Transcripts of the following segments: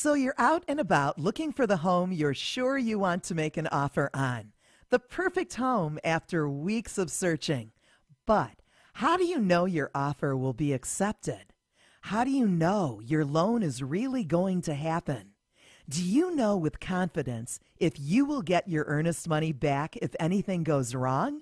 So you're out and about looking for the home you're sure you want to make an offer on. The perfect home after weeks of searching. But how do you know your offer will be accepted? How do you know your loan is really going to happen? Do you know with confidence if you will get your earnest money back if anything goes wrong?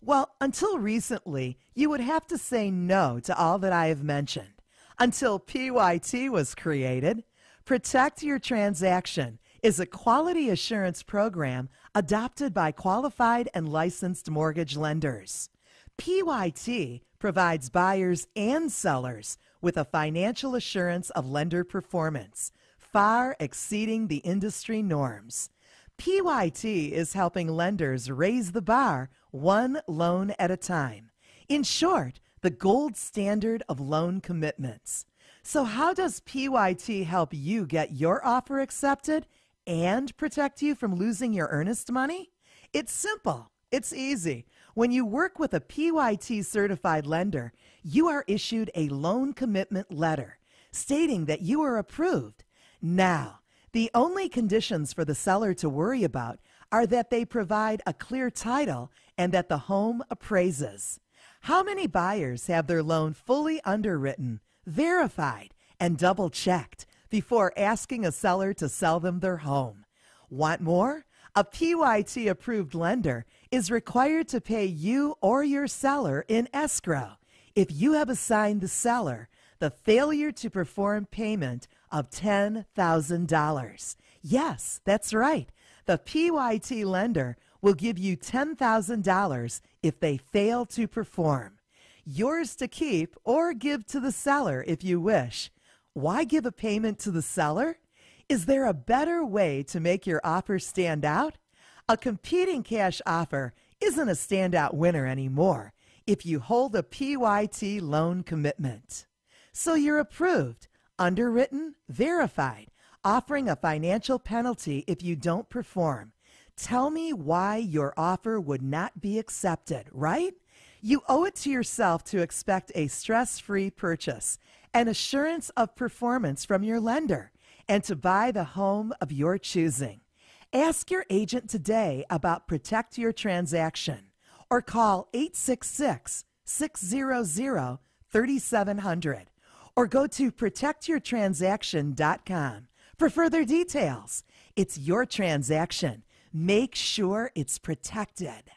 Well, until recently, you would have to say no to all that I have mentioned until PYT was created. Protect Your Transaction is a quality assurance program adopted by qualified and licensed mortgage lenders. PYT provides buyers and sellers with a financial assurance of lender performance, far exceeding the industry norms. PYT is helping lenders raise the bar one loan at a time. In short, the gold standard of loan commitments. So, how does PYT help you get your offer accepted and protect you from losing your earnest money? It's simple, it's easy. When you work with a PYT certified lender, you are issued a loan commitment letter stating that you are approved. Now, the only conditions for the seller to worry about are that they provide a clear title and that the home appraises. How many buyers have their loan fully underwritten verified, and double checked before asking a seller to sell them their home. Want more? A PYT approved lender is required to pay you or your seller in escrow if you have assigned the seller the failure to perform payment of $10,000. Yes, that's right. The PYT lender will give you $10,000 if they fail to perform yours to keep or give to the seller if you wish. Why give a payment to the seller? Is there a better way to make your offer stand out? A competing cash offer isn't a standout winner anymore if you hold a PYT loan commitment. So you're approved, underwritten, verified, offering a financial penalty if you don't perform. Tell me why your offer would not be accepted, right? You owe it to yourself to expect a stress free purchase, an assurance of performance from your lender, and to buy the home of your choosing. Ask your agent today about Protect Your Transaction or call 866 600 3700 or go to protectyourtransaction.com for further details. It's your transaction. Make sure it's protected.